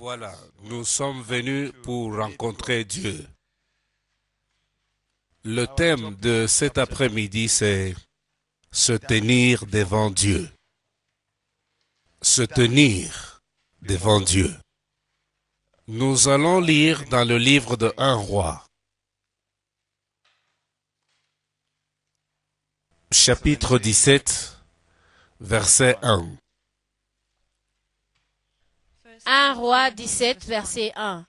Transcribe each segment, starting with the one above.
Voilà, nous sommes venus pour rencontrer Dieu. Le thème de cet après-midi, c'est se tenir devant Dieu. Se tenir devant Dieu. Nous allons lire dans le livre de Un roi, chapitre 17, verset 1. 1 roi 17, verset 1.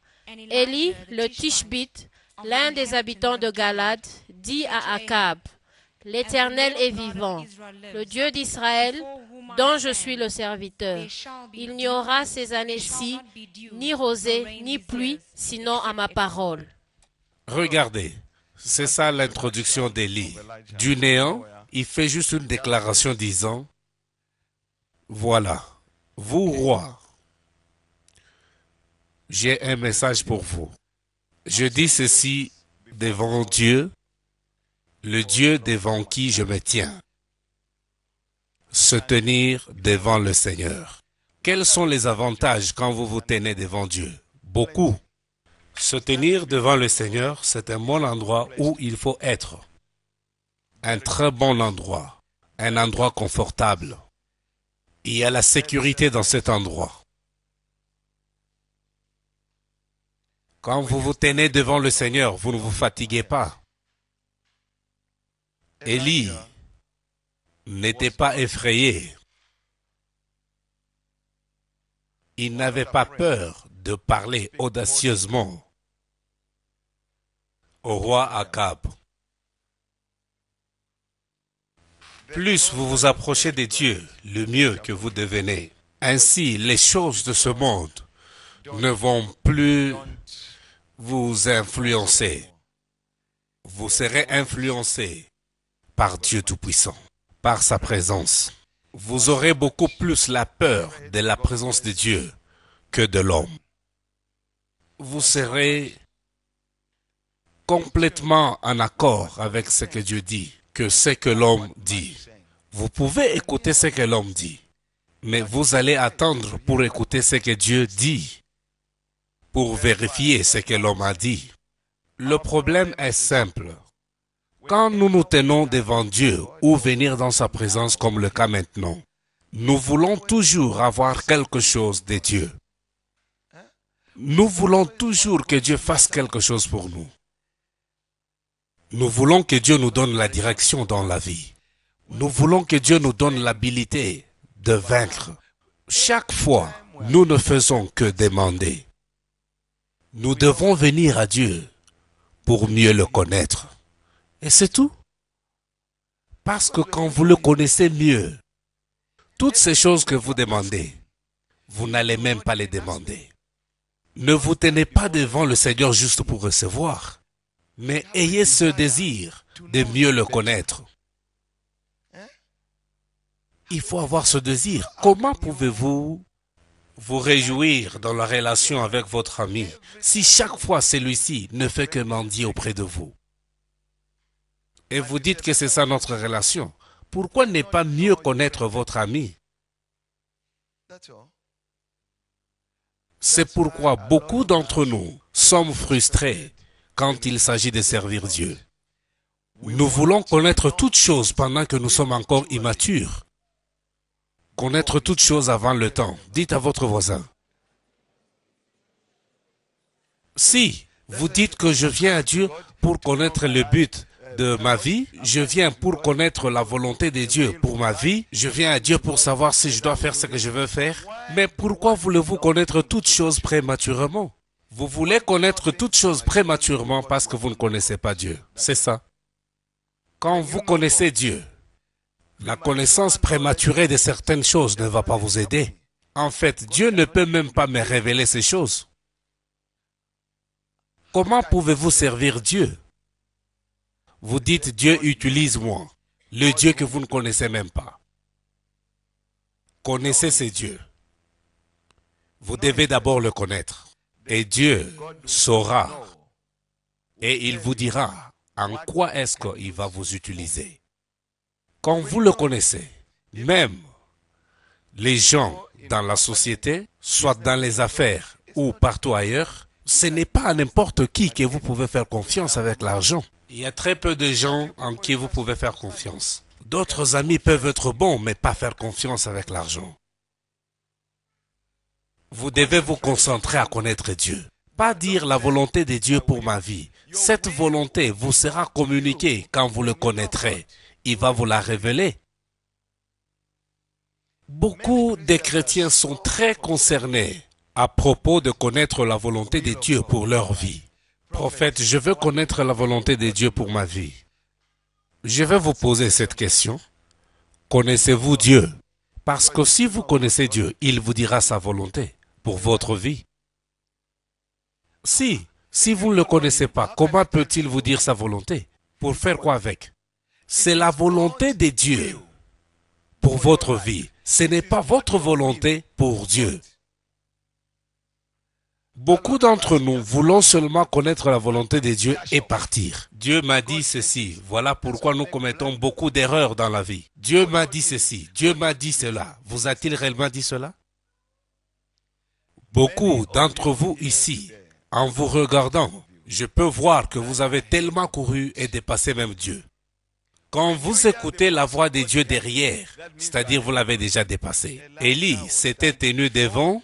Élie, le Tishbite, l'un des habitants de Galad, dit à Akab, L'Éternel est vivant, le Dieu d'Israël, dont je suis le serviteur. Il n'y aura ces années-ci ni rosée, ni pluie, sinon à ma parole. Regardez, c'est ça l'introduction d'Élie. Du néant, il fait juste une déclaration disant, Voilà, vous rois, j'ai un message pour vous. Je dis ceci devant Dieu, le Dieu devant qui je me tiens. Se tenir devant le Seigneur. Quels sont les avantages quand vous vous tenez devant Dieu Beaucoup. Se tenir devant le Seigneur, c'est un bon endroit où il faut être. Un très bon endroit. Un endroit confortable. Il y a la sécurité dans cet endroit. Quand vous vous tenez devant le Seigneur, vous ne vous fatiguez pas. Élie n'était pas effrayé. Il n'avait pas peur de parler audacieusement au roi Akab. Plus vous vous approchez de Dieu, le mieux que vous devenez. Ainsi, les choses de ce monde ne vont plus vous influencez, Vous serez influencé par Dieu Tout-Puissant, par sa présence. Vous aurez beaucoup plus la peur de la présence de Dieu que de l'homme. Vous serez complètement en accord avec ce que Dieu dit, que ce que l'homme dit. Vous pouvez écouter ce que l'homme dit, mais vous allez attendre pour écouter ce que Dieu dit pour vérifier ce que l'homme a dit. Le problème est simple. Quand nous nous tenons devant Dieu ou venir dans sa présence comme le cas maintenant, nous voulons toujours avoir quelque chose de Dieu. Nous voulons toujours que Dieu fasse quelque chose pour nous. Nous voulons que Dieu nous donne la direction dans la vie. Nous voulons que Dieu nous donne l'habilité de vaincre. Chaque fois, nous ne faisons que demander. Nous devons venir à Dieu pour mieux le connaître. Et c'est tout. Parce que quand vous le connaissez mieux, toutes ces choses que vous demandez, vous n'allez même pas les demander. Ne vous tenez pas devant le Seigneur juste pour recevoir, mais ayez ce désir de mieux le connaître. Il faut avoir ce désir. Comment pouvez-vous vous réjouir dans la relation avec votre ami si chaque fois celui-ci ne fait que mendier auprès de vous. Et vous dites que c'est ça notre relation. Pourquoi ne pas mieux connaître votre ami C'est pourquoi beaucoup d'entre nous sommes frustrés quand il s'agit de servir Dieu. Nous voulons connaître toutes choses pendant que nous sommes encore immatures connaître toutes choses avant le temps. Dites à votre voisin. Si vous dites que je viens à Dieu pour connaître le but de ma vie, je viens pour connaître la volonté de Dieu pour ma vie, je viens à Dieu pour savoir si je dois faire ce que je veux faire, mais pourquoi voulez-vous connaître toutes choses prématurément Vous voulez connaître toutes choses prématurément parce que vous ne connaissez pas Dieu. C'est ça. Quand vous connaissez Dieu, la connaissance prématurée de certaines choses ne va pas vous aider. En fait, Dieu ne peut même pas me révéler ces choses. Comment pouvez-vous servir Dieu Vous dites Dieu utilise-moi, le Dieu que vous ne connaissez même pas. Connaissez ce Dieu. Vous devez d'abord le connaître. Et Dieu saura. Et il vous dira en quoi est-ce qu'il va vous utiliser. Quand vous le connaissez, même les gens dans la société, soit dans les affaires ou partout ailleurs, ce n'est pas à n'importe qui que vous pouvez faire confiance avec l'argent. Il y a très peu de gens en qui vous pouvez faire confiance. D'autres amis peuvent être bons, mais pas faire confiance avec l'argent. Vous devez vous concentrer à connaître Dieu. Pas dire la volonté de Dieu pour ma vie. Cette volonté vous sera communiquée quand vous le connaîtrez il va vous la révéler. Beaucoup des chrétiens sont très concernés à propos de connaître la volonté de Dieu pour leur vie. Prophète, je veux connaître la volonté de Dieu pour ma vie. Je vais vous poser cette question. Connaissez-vous Dieu Parce que si vous connaissez Dieu, il vous dira sa volonté pour votre vie. Si, si vous ne le connaissez pas, comment peut-il vous dire sa volonté Pour faire quoi avec c'est la volonté de Dieu pour votre vie. Ce n'est pas votre volonté pour Dieu. Beaucoup d'entre nous voulons seulement connaître la volonté de Dieu et partir. Dieu m'a dit ceci. Voilà pourquoi nous commettons beaucoup d'erreurs dans la vie. Dieu m'a dit ceci. Dieu m'a dit cela. Vous a-t-il réellement dit cela Beaucoup d'entre vous ici, en vous regardant, je peux voir que vous avez tellement couru et dépassé même Dieu. Quand vous écoutez la voix de Dieu derrière, c'est-à-dire vous l'avez déjà dépassé. Élie s'était tenu devant,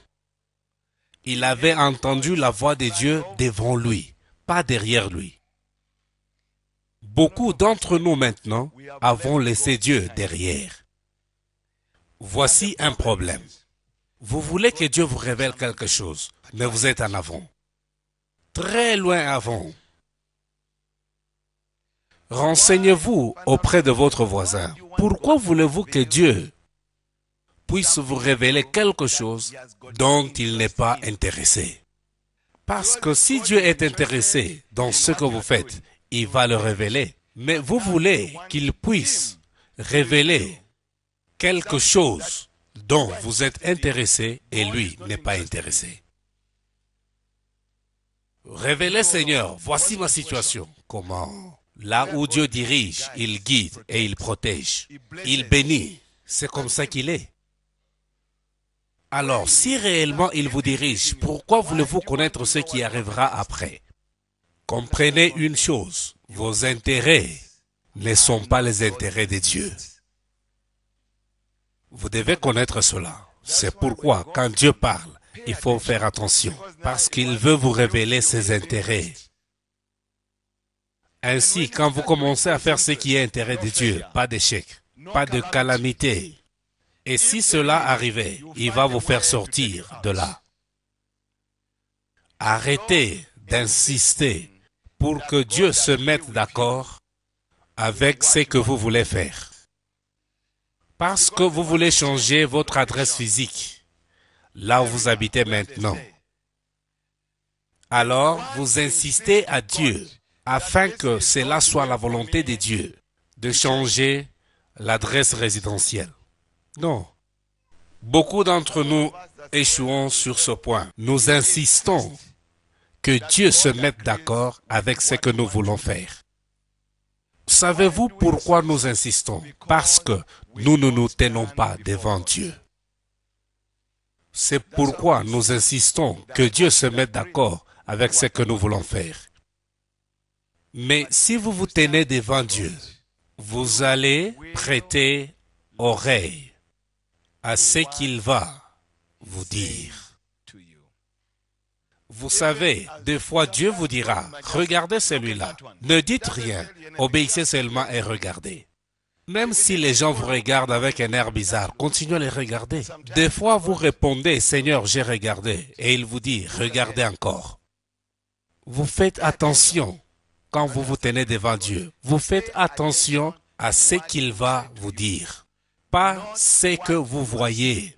il avait entendu la voix de Dieu devant lui, pas derrière lui. Beaucoup d'entre nous maintenant avons laissé Dieu derrière. Voici un problème. Vous voulez que Dieu vous révèle quelque chose, mais vous êtes en avant. Très loin avant. Renseignez-vous auprès de votre voisin. Pourquoi voulez-vous que Dieu puisse vous révéler quelque chose dont il n'est pas intéressé Parce que si Dieu est intéressé dans ce que vous faites, il va le révéler. Mais vous voulez qu'il puisse révéler quelque chose dont vous êtes intéressé et lui n'est pas intéressé. Révélez Seigneur, voici ma situation. Comment Là où Dieu dirige, il guide et il protège. Il bénit. C'est comme ça qu'il est. Alors, si réellement il vous dirige, pourquoi voulez-vous connaître ce qui arrivera après Comprenez une chose, vos intérêts ne sont pas les intérêts de Dieu. Vous devez connaître cela. C'est pourquoi, quand Dieu parle, il faut faire attention, parce qu'il veut vous révéler ses intérêts. Ainsi, quand vous commencez à faire ce qui est intérêt de Dieu, pas d'échec, pas de calamité. Et si cela arrivait, il va vous faire sortir de là. Arrêtez d'insister pour que Dieu se mette d'accord avec ce que vous voulez faire. Parce que vous voulez changer votre adresse physique, là où vous habitez maintenant. Alors, vous insistez à Dieu afin que cela soit la volonté de Dieu de changer l'adresse résidentielle. Non. Beaucoup d'entre nous échouons sur ce point. Nous insistons que Dieu se mette d'accord avec ce que nous voulons faire. Savez-vous pourquoi nous insistons Parce que nous ne nous tenons pas devant Dieu. C'est pourquoi nous insistons que Dieu se mette d'accord avec ce que nous voulons faire. Mais si vous vous tenez devant Dieu, vous allez prêter oreille à ce qu'il va vous dire. Vous savez, des fois Dieu vous dira, regardez celui-là, ne dites rien, obéissez seulement et regardez. Même si les gens vous regardent avec un air bizarre, continuez à les regarder. Des fois, vous répondez, Seigneur, j'ai regardé, et il vous dit, regardez encore. Vous faites attention quand vous vous tenez devant Dieu. Vous faites attention à ce qu'il va vous dire, pas ce que vous voyez.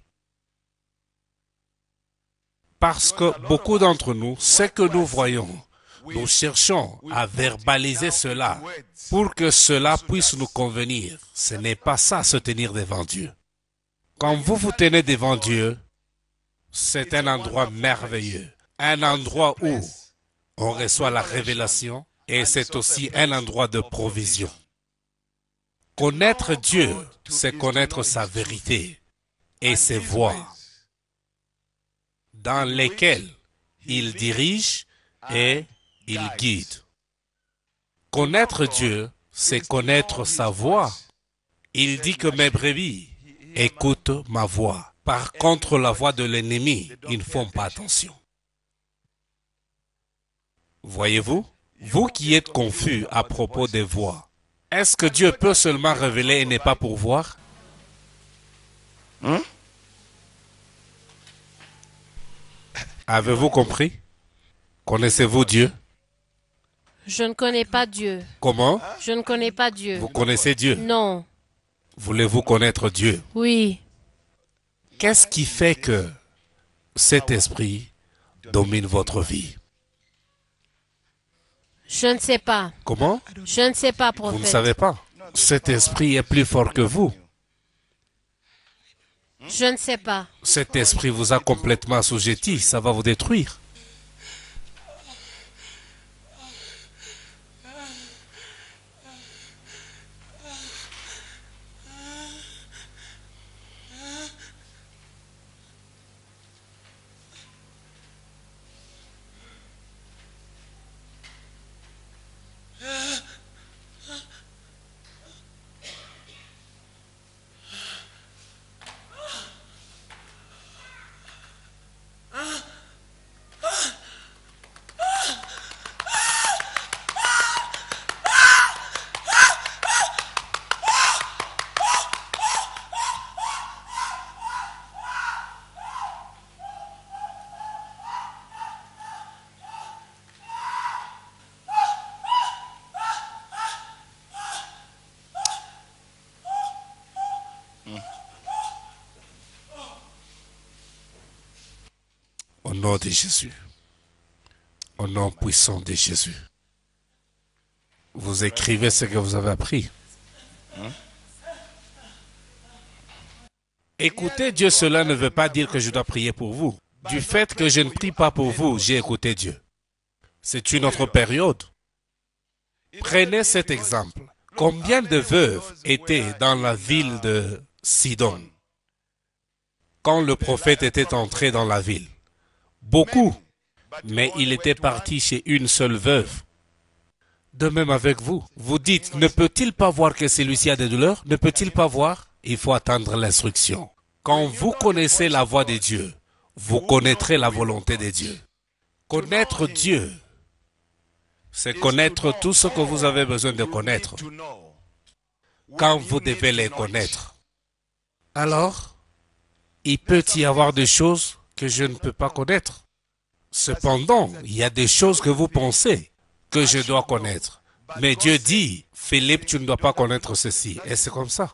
Parce que beaucoup d'entre nous, ce que nous voyons, nous cherchons à verbaliser cela pour que cela puisse nous convenir. Ce n'est pas ça, se tenir devant Dieu. Quand vous vous tenez devant Dieu, c'est un endroit merveilleux, un endroit où on reçoit la révélation, et c'est aussi un endroit de provision. Connaître Dieu, c'est connaître sa vérité et ses voies dans lesquelles il dirige et il guide. Connaître Dieu, c'est connaître sa voix. Il dit que mes brebis écoutent ma voix. Par contre, la voix de l'ennemi, ils ne font pas attention. Voyez-vous vous qui êtes confus à propos des voix, est-ce que Dieu peut seulement révéler et n'est pas pour voir? Hein? Avez-vous compris Connaissez-vous Dieu Je ne connais pas Dieu. Comment Je ne connais pas Dieu. Vous connaissez Dieu Non. Voulez-vous connaître Dieu Oui. Qu'est-ce qui fait que cet esprit domine votre vie je ne sais pas. Comment Je ne sais pas, prophète. Vous ne savez pas. Cet esprit est plus fort que vous. Je ne sais pas. Cet esprit vous a complètement assujetti, ça va vous détruire. nom de Jésus. Au nom puissant de Jésus. Vous écrivez ce que vous avez appris. Écoutez Dieu, cela ne veut pas dire que je dois prier pour vous. Du fait que je ne prie pas pour vous, j'ai écouté Dieu. C'est une autre période. Prenez cet exemple. Combien de veuves étaient dans la ville de Sidon quand le prophète était entré dans la ville beaucoup, mais il était parti chez une seule veuve. De même avec vous. Vous dites, ne peut-il pas voir que celui-ci a des douleurs Ne peut-il pas voir Il faut attendre l'instruction. Quand vous connaissez la voix de Dieu, vous connaîtrez la volonté de Dieu. Connaître Dieu, c'est connaître tout ce que vous avez besoin de connaître quand vous devez les connaître. Alors, il peut y avoir des choses que je ne peux pas connaître. Cependant, il y a des choses que vous pensez que je dois connaître. Mais Dieu dit, Philippe, tu ne dois pas connaître ceci. Et c'est comme ça.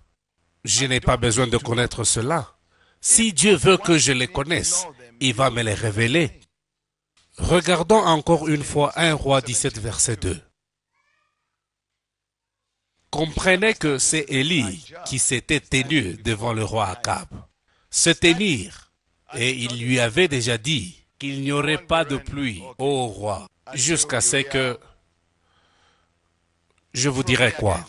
Je n'ai pas besoin de connaître cela. Si Dieu veut que je les connaisse, il va me les révéler. Regardons encore une fois 1 roi 17, verset 2. Comprenez que c'est Élie qui s'était tenu devant le roi Acab. Se tenir et il lui avait déjà dit qu'il n'y aurait pas de pluie, ô roi, jusqu'à ce que je vous dirai quoi.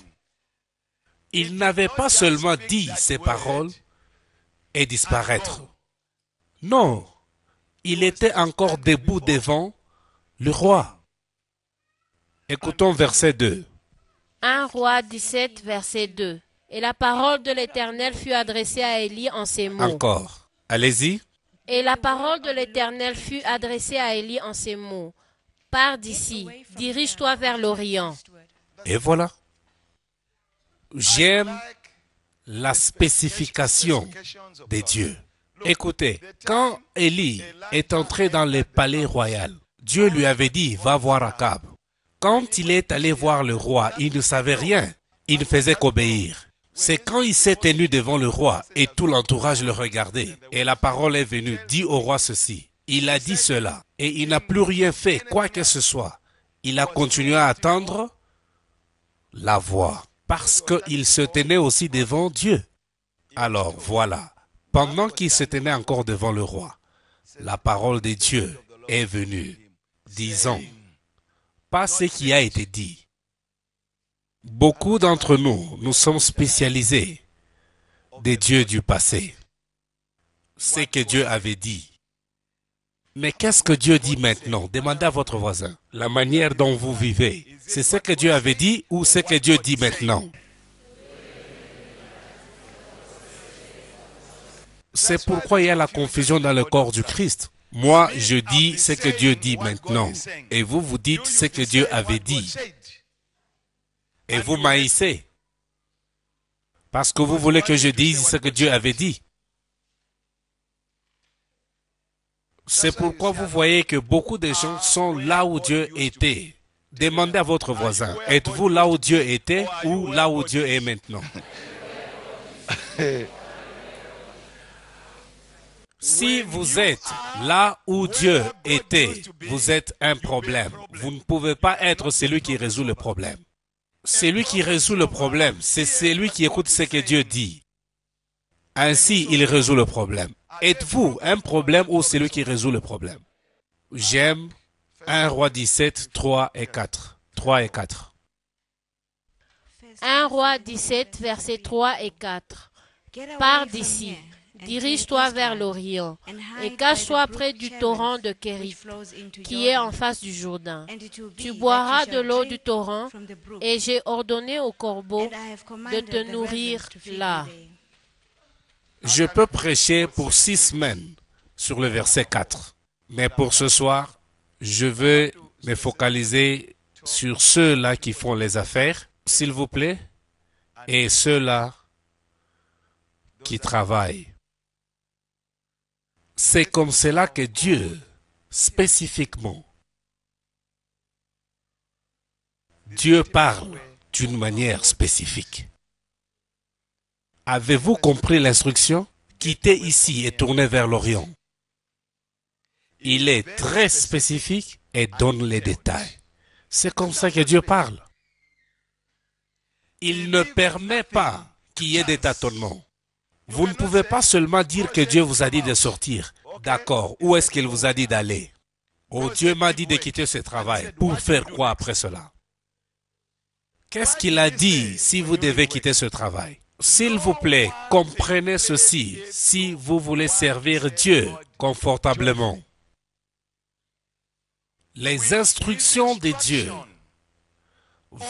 Il n'avait pas seulement dit ces paroles et disparaître. Non, il était encore debout devant le roi. Écoutons verset 2. 1 roi 17, verset 2. Et la parole de l'Éternel fut adressée à Élie en ces mots. Encore. Allez-y. Et la parole de l'Éternel fut adressée à Élie en ces mots. Pars d'ici, dirige-toi vers l'Orient. Et voilà. J'aime la spécification des dieux. Écoutez, quand Élie est entré dans le palais royal, Dieu lui avait dit, va voir Akab. Quand il est allé voir le roi, il ne savait rien. Il ne faisait qu'obéir. C'est quand il s'est tenu devant le roi et tout l'entourage le regardait. Et la parole est venue, dit au roi ceci. Il a dit cela et il n'a plus rien fait, quoi que ce soit. Il a continué à attendre la voix parce qu'il se tenait aussi devant Dieu. Alors voilà, pendant qu'il se tenait encore devant le roi, la parole de Dieu est venue, disant, pas ce qui a été dit, Beaucoup d'entre nous, nous sommes spécialisés des dieux du passé. Ce que Dieu avait dit. Mais qu'est-ce que Dieu dit maintenant Demandez à votre voisin. La manière dont vous vivez, c'est ce que Dieu avait dit ou ce que Dieu dit maintenant C'est pourquoi il y a la confusion dans le corps du Christ. Moi, je dis ce que Dieu dit maintenant. Et vous, vous dites ce que Dieu avait dit et vous maïssez parce que vous voulez que je dise ce que Dieu avait dit. C'est pourquoi vous voyez que beaucoup de gens sont là où Dieu était. Demandez à votre voisin, êtes-vous là où Dieu était ou là où Dieu est maintenant Si vous êtes là où Dieu était, vous êtes un problème. Vous ne pouvez pas être celui qui résout le problème c'est lui qui résout le problème. C'est celui qui écoute ce que Dieu dit. Ainsi, il résout le problème. Êtes-vous un problème ou c'est lui qui résout le problème J'aime 1 roi 17, 3 et 4. 3 et 4. 1 roi 17, versets 3 et 4. Pars d'ici. Dirige-toi vers l'Orient et cache-toi près du torrent de Kérif qui est en face du Jourdain. Tu boiras de l'eau du torrent et j'ai ordonné au corbeau de te nourrir là. Je peux prêcher pour six semaines sur le verset 4, mais pour ce soir, je veux me focaliser sur ceux-là qui font les affaires, s'il vous plaît, et ceux-là qui travaillent. C'est comme cela que Dieu, spécifiquement, Dieu parle d'une manière spécifique. Avez-vous compris l'instruction Quittez ici et tournez vers l'Orient. Il est très spécifique et donne les détails. C'est comme ça que Dieu parle. Il ne permet pas qu'il y ait des tâtonnements. Vous ne pouvez pas seulement dire que Dieu vous a dit de sortir. D'accord, où est-ce qu'il vous a dit d'aller Oh, Dieu m'a dit de quitter ce travail. Pour faire quoi après cela Qu'est-ce qu'il a dit si vous devez quitter ce travail S'il vous plaît, comprenez ceci. Si vous voulez servir Dieu confortablement, les instructions de Dieu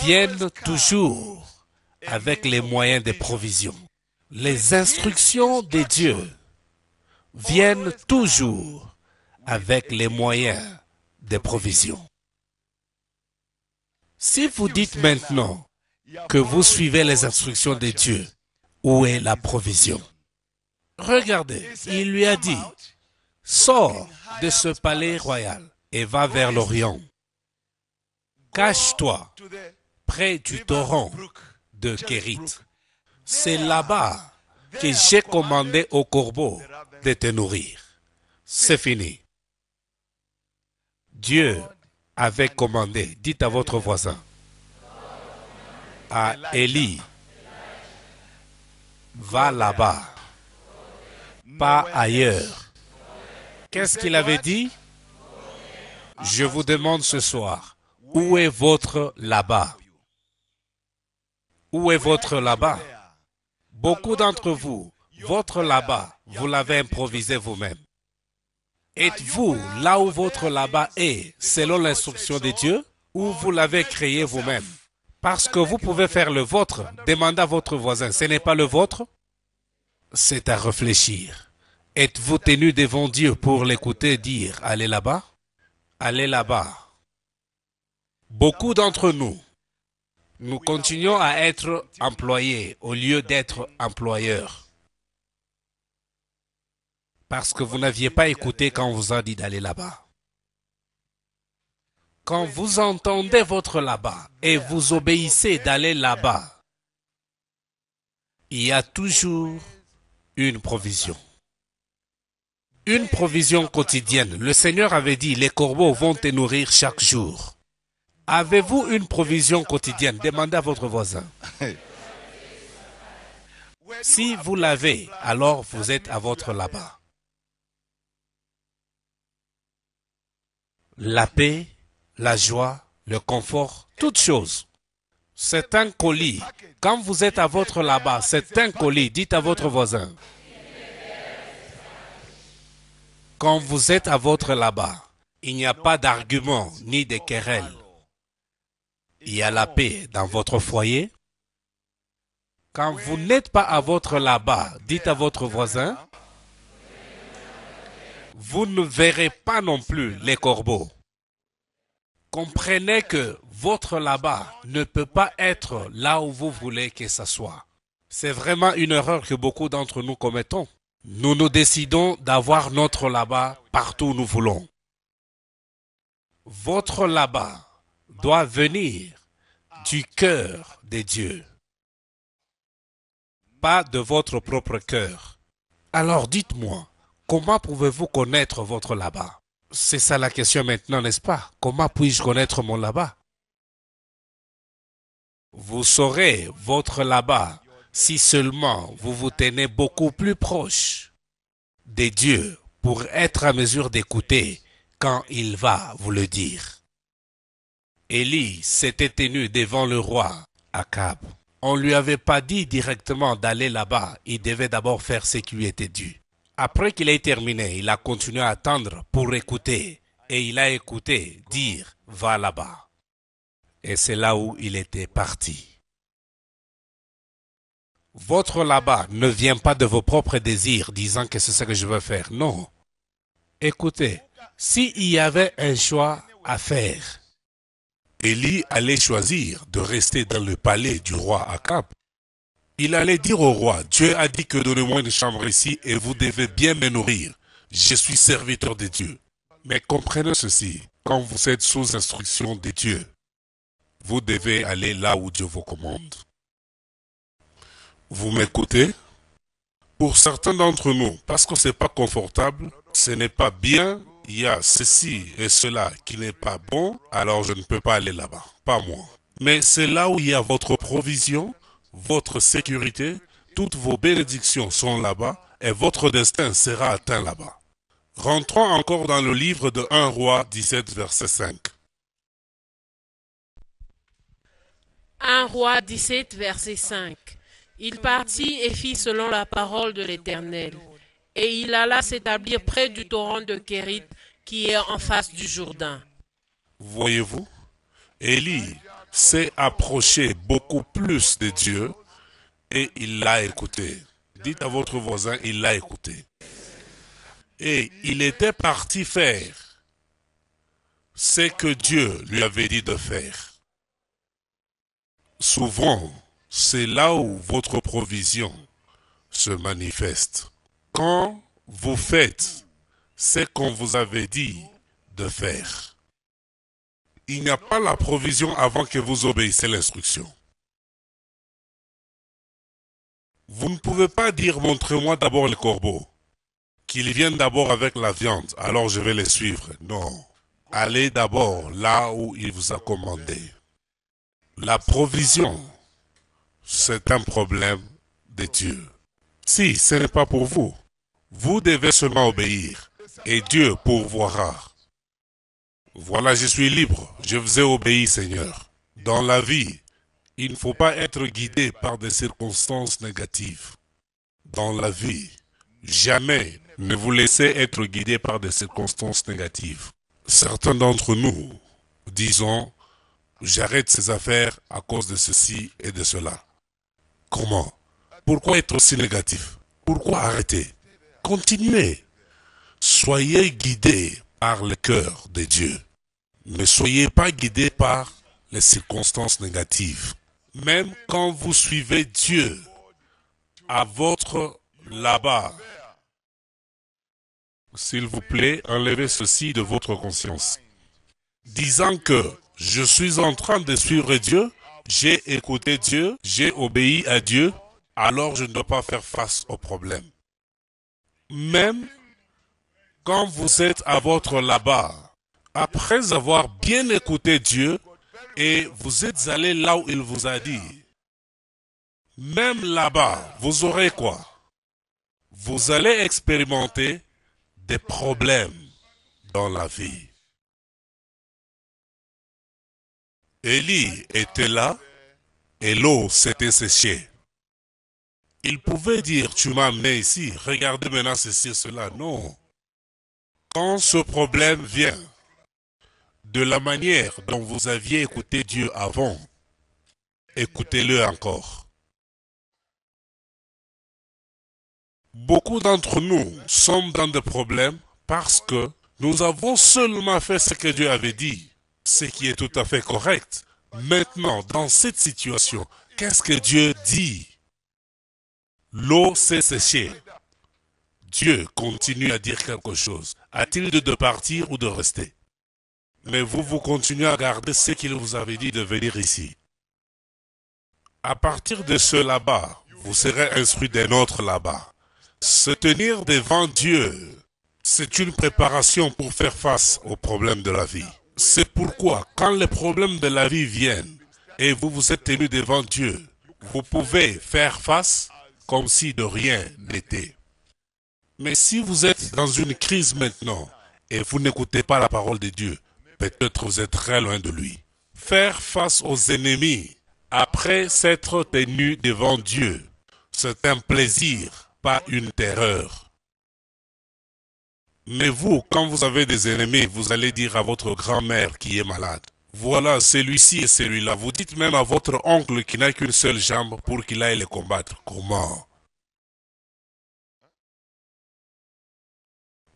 viennent toujours avec les moyens de provision. Les instructions des dieux viennent toujours avec les moyens des provisions. Si vous dites maintenant que vous suivez les instructions des dieux, où est la provision Regardez, il lui a dit, sors de ce palais royal et va vers l'Orient. Cache-toi près du torrent de Kérit. C'est là-bas que j'ai commandé au corbeau de te nourrir. C'est fini. Dieu avait commandé, dites à votre voisin, à Élie, va là-bas, pas ailleurs. Qu'est-ce qu'il avait dit Je vous demande ce soir, où est votre là-bas Où est votre là-bas Beaucoup d'entre vous, votre là-bas, vous l'avez improvisé vous-même. Êtes-vous là où votre là-bas est, selon l'instruction de Dieu, ou vous l'avez créé vous-même Parce que vous pouvez faire le vôtre, demanda à votre voisin, ce n'est pas le vôtre C'est à réfléchir. Êtes-vous tenu devant Dieu pour l'écouter dire, allez là-bas Allez là-bas. Beaucoup d'entre nous, nous continuons à être employés au lieu d'être employeurs. Parce que vous n'aviez pas écouté quand on vous a dit d'aller là-bas. Quand vous entendez votre là-bas et vous obéissez d'aller là-bas, il y a toujours une provision. Une provision quotidienne. Le Seigneur avait dit, les corbeaux vont te nourrir chaque jour. Avez-vous une provision quotidienne Demandez à votre voisin. Si vous l'avez, alors vous êtes à votre là-bas. La paix, la joie, le confort, toutes choses. C'est un colis. Quand vous êtes à votre là-bas, c'est un colis. Dites à votre voisin. Quand vous êtes à votre là-bas, il n'y a pas d'argument ni de querelles y a la paix dans votre foyer, quand vous n'êtes pas à votre là-bas, dites à votre voisin, vous ne verrez pas non plus les corbeaux. Comprenez que votre là-bas ne peut pas être là où vous voulez que ça soit. C'est vraiment une erreur que beaucoup d'entre nous commettons. Nous nous décidons d'avoir notre là-bas partout où nous voulons. Votre là-bas doit venir du cœur des dieux, pas de votre propre cœur. Alors dites-moi, comment pouvez-vous connaître votre là-bas C'est ça la question maintenant, n'est-ce pas Comment puis-je connaître mon là-bas Vous saurez votre là-bas si seulement vous vous tenez beaucoup plus proche des dieux pour être à mesure d'écouter quand il va vous le dire. Élie s'était tenu devant le roi, Akab. On ne lui avait pas dit directement d'aller là-bas, il devait d'abord faire ce qui lui était dû. Après qu'il ait terminé, il a continué à attendre pour écouter, et il a écouté dire Va là-bas. Et c'est là où il était parti. Votre là-bas ne vient pas de vos propres désirs, disant que c'est ce que je veux faire. Non. Écoutez, s'il y avait un choix à faire, Élie allait choisir de rester dans le palais du roi Cap. Il allait dire au roi, Dieu a dit que donnez-moi une chambre ici et vous devez bien me nourrir. Je suis serviteur de Dieu. Mais comprenez ceci, quand vous êtes sous instruction de Dieu, vous devez aller là où Dieu vous commande. Vous m'écoutez Pour certains d'entre nous, parce que ce n'est pas confortable, ce n'est pas bien il y a ceci et cela qui n'est pas bon, alors je ne peux pas aller là-bas, pas moi. Mais c'est là où il y a votre provision, votre sécurité, toutes vos bénédictions sont là-bas et votre destin sera atteint là-bas. Rentrons encore dans le livre de 1 roi 17 verset 5. 1 roi 17 verset 5. Il partit et fit selon la parole de l'Éternel et il alla s'établir près du torrent de Kérit qui est en face du Jourdain. Voyez-vous, Élie s'est approché beaucoup plus de Dieu et il l'a écouté. Dites à votre voisin, il l'a écouté. Et il était parti faire ce que Dieu lui avait dit de faire. Souvent, c'est là où votre provision se manifeste quand vous faites ce qu'on vous avait dit de faire. Il n'y a pas la provision avant que vous obéissez l'instruction. Vous ne pouvez pas dire montrez-moi d'abord les corbeaux, qu'ils viennent d'abord avec la viande, alors je vais les suivre. Non. Allez d'abord là où il vous a commandé. La provision, c'est un problème de Dieu. Si ce n'est pas pour vous, vous devez seulement obéir, et Dieu pourvoira. Voilà, je suis libre, je vous ai obéi, Seigneur. Dans la vie, il ne faut pas être guidé par des circonstances négatives. Dans la vie, jamais ne vous laissez être guidé par des circonstances négatives. Certains d'entre nous disons, j'arrête ces affaires à cause de ceci et de cela. Comment Pourquoi être si négatif Pourquoi arrêter Continuez. Soyez guidés par le cœur de Dieu. Ne soyez pas guidés par les circonstances négatives. Même quand vous suivez Dieu à votre là-bas, s'il vous plaît, enlevez ceci de votre conscience. Disant que je suis en train de suivre Dieu, j'ai écouté Dieu, j'ai obéi à Dieu, alors je ne dois pas faire face au problème même quand vous êtes à votre là-bas, après avoir bien écouté Dieu et vous êtes allé là où il vous a dit, même là-bas, vous aurez quoi Vous allez expérimenter des problèmes dans la vie. Élie était là et l'eau s'était séchée. Il pouvait dire, tu m'as amené ici, regardez maintenant ceci cela. Non. Quand ce problème vient de la manière dont vous aviez écouté Dieu avant, écoutez-le encore. Beaucoup d'entre nous sommes dans des problèmes parce que nous avons seulement fait ce que Dieu avait dit, ce qui est tout à fait correct. Maintenant, dans cette situation, qu'est-ce que Dieu dit L'eau s'est séchée. Dieu continue à dire quelque chose. A-t-il de partir ou de rester Mais vous, vous continuez à garder ce qu'il vous avait dit de venir ici. À partir de ce là-bas, vous serez instruit d'un autre là-bas. Se tenir devant Dieu, c'est une préparation pour faire face aux problèmes de la vie. C'est pourquoi, quand les problèmes de la vie viennent et vous vous êtes tenu devant Dieu, vous pouvez faire face comme si de rien n'était. Mais si vous êtes dans une crise maintenant et vous n'écoutez pas la parole de Dieu, peut-être vous êtes très loin de lui. Faire face aux ennemis après s'être tenu devant Dieu, c'est un plaisir, pas une terreur. Mais vous, quand vous avez des ennemis, vous allez dire à votre grand-mère qui est malade, voilà celui-ci et celui-là. Vous dites même à votre oncle qui n'a qu'une seule jambe pour qu'il aille les combattre. Comment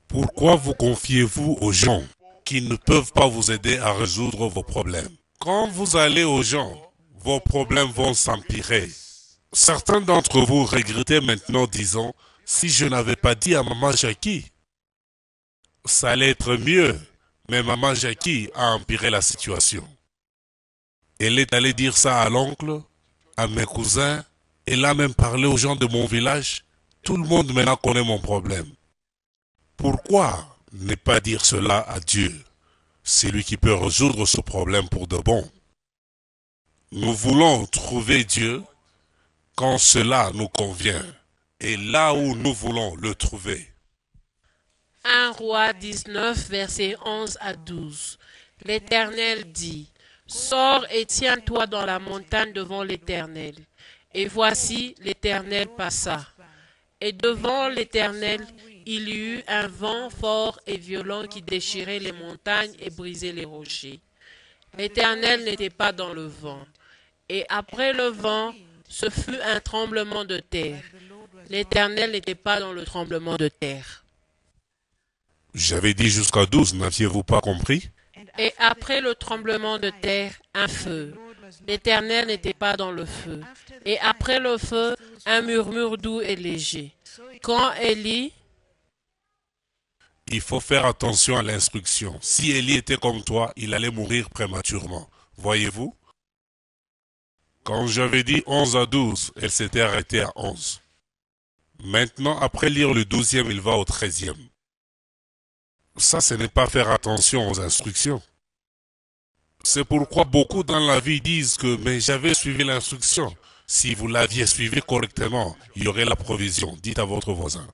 Pourquoi vous confiez-vous aux gens qui ne peuvent pas vous aider à résoudre vos problèmes Quand vous allez aux gens, vos problèmes vont s'empirer. Certains d'entre vous regrettaient maintenant disant, si je n'avais pas dit à maman Jackie, ça allait être mieux. Mais maman Jackie a empiré la situation. Elle est allée dire ça à l'oncle, à mes cousins, elle a même parlé aux gens de mon village. Tout le monde maintenant connaît mon problème. Pourquoi ne pas dire cela à Dieu, celui qui peut résoudre ce problème pour de bon Nous voulons trouver Dieu quand cela nous convient et là où nous voulons le trouver. 1 Roi 19, versets 11 à 12. L'Éternel dit, Sors et tiens-toi dans la montagne devant l'Éternel. Et voici, l'Éternel passa. Et devant l'Éternel, il y eut un vent fort et violent qui déchirait les montagnes et brisait les rochers. L'Éternel n'était pas dans le vent. Et après le vent, ce fut un tremblement de terre. L'Éternel n'était pas dans le tremblement de terre. J'avais dit jusqu'à douze, n'aviez-vous pas compris Et après le tremblement de terre, un feu. L'Éternel n'était pas dans le feu. Et après le feu, un murmure doux et léger. Quand Élie... Il faut faire attention à l'instruction. Si Élie était comme toi, il allait mourir prématurément. Voyez-vous Quand j'avais dit onze à douze, elle s'était arrêtée à onze. Maintenant, après lire le douzième, il va au treizième. Ça, ce n'est pas faire attention aux instructions. C'est pourquoi beaucoup dans la vie disent que « mais j'avais suivi l'instruction ». Si vous l'aviez suivi correctement, il y aurait la provision. Dites à votre voisin.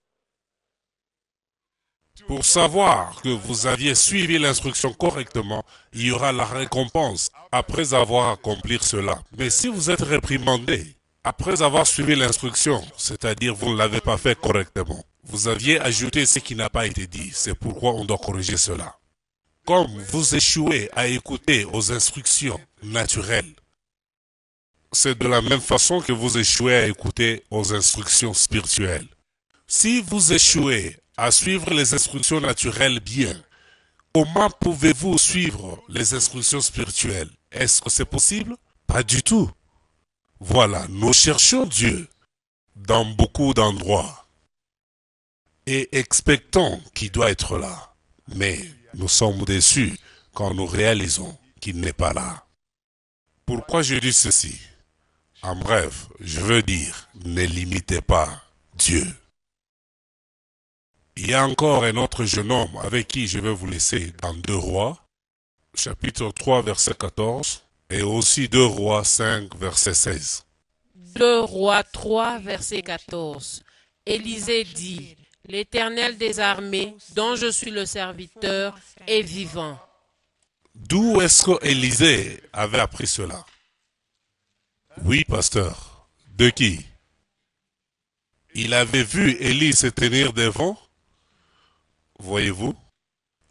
Pour savoir que vous aviez suivi l'instruction correctement, il y aura la récompense après avoir accompli cela. Mais si vous êtes réprimandé après avoir suivi l'instruction, c'est-à-dire vous ne l'avez pas fait correctement, vous aviez ajouté ce qui n'a pas été dit. C'est pourquoi on doit corriger cela. Comme vous échouez à écouter aux instructions naturelles, c'est de la même façon que vous échouez à écouter aux instructions spirituelles. Si vous échouez à suivre les instructions naturelles bien, comment pouvez-vous suivre les instructions spirituelles Est-ce que c'est possible Pas du tout. Voilà, nous cherchons Dieu dans beaucoup d'endroits et expectons qu'il doit être là. Mais nous sommes déçus quand nous réalisons qu'il n'est pas là. Pourquoi je dis ceci En bref, je veux dire, ne limitez pas Dieu. Il y a encore un autre jeune homme avec qui je vais vous laisser dans Deux rois, chapitre 3, verset 14, et aussi 2 rois 5, verset 16. Deux rois 3, verset 14. Élisée dit, L'Éternel des armées, dont je suis le serviteur, est vivant. D'où est-ce qu'Élisée avait appris cela Oui, pasteur. De qui Il avait vu Élie se tenir devant. Voyez-vous,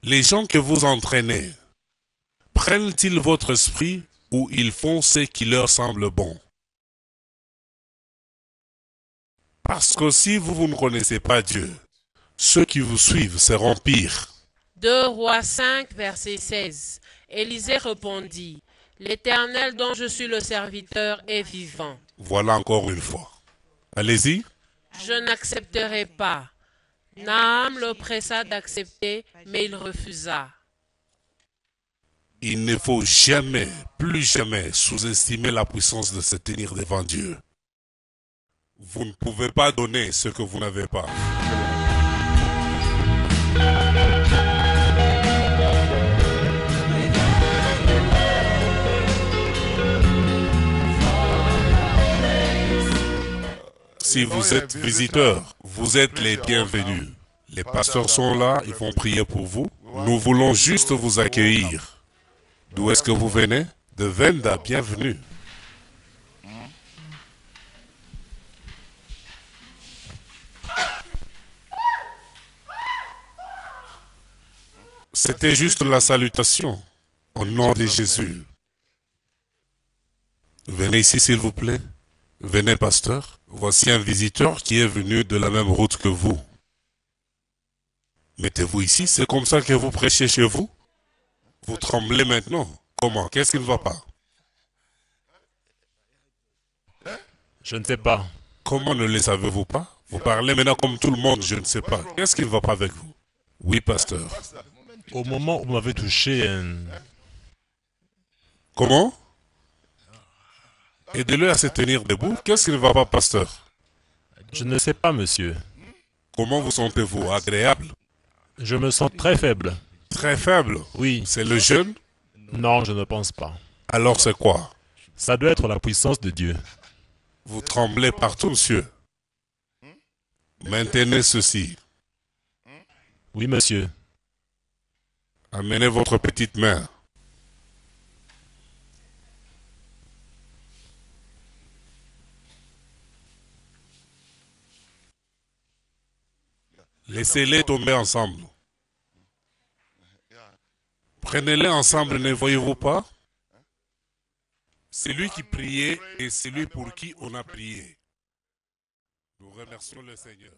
les gens que vous entraînez, prennent-ils votre esprit ou ils font ce qui leur semble bon Parce que si vous, vous ne connaissez pas Dieu, ceux qui vous suivent seront pires. 2 Rois 5, verset 16. Élisée répondit, L'Éternel dont je suis le serviteur est vivant. Voilà encore une fois. Allez-y. Je n'accepterai pas. Naam le pressa d'accepter, mais il refusa. Il ne faut jamais, plus jamais, sous-estimer la puissance de se tenir devant Dieu. Vous ne pouvez pas donner ce que vous n'avez pas. Si vous êtes visiteurs, vous êtes les bienvenus. Les pasteurs sont là, ils vont prier pour vous. Nous voulons juste vous accueillir. D'où est-ce que vous venez De Venda, bienvenue. C'était juste la salutation au nom de Jésus. Venez ici, s'il vous plaît. Venez, pasteur. Voici un visiteur qui est venu de la même route que vous. Mettez-vous ici, c'est comme ça que vous prêchez chez vous. Vous tremblez maintenant. Comment Qu'est-ce qui ne va pas Je ne sais pas. Comment ne le savez-vous pas Vous parlez maintenant comme tout le monde, je ne sais pas. Qu'est-ce qui ne va pas avec vous Oui, pasteur au moment où vous m'avez touché. un. Hein. Comment Aidez-le à se tenir debout. Qu'est-ce qui ne va pas, pasteur Je ne sais pas, monsieur. Comment vous sentez-vous Agréable Je me sens très faible. Très faible Oui. C'est le jeûne Non, je ne pense pas. Alors c'est quoi Ça doit être la puissance de Dieu. Vous tremblez partout, monsieur. Maintenez ceci. Oui, monsieur. Amenez votre petite mère. Laissez-les tomber ensemble. Prenez-les ensemble, ne voyez-vous pas Celui qui priait et celui pour qui on a prié. Nous remercions le Seigneur.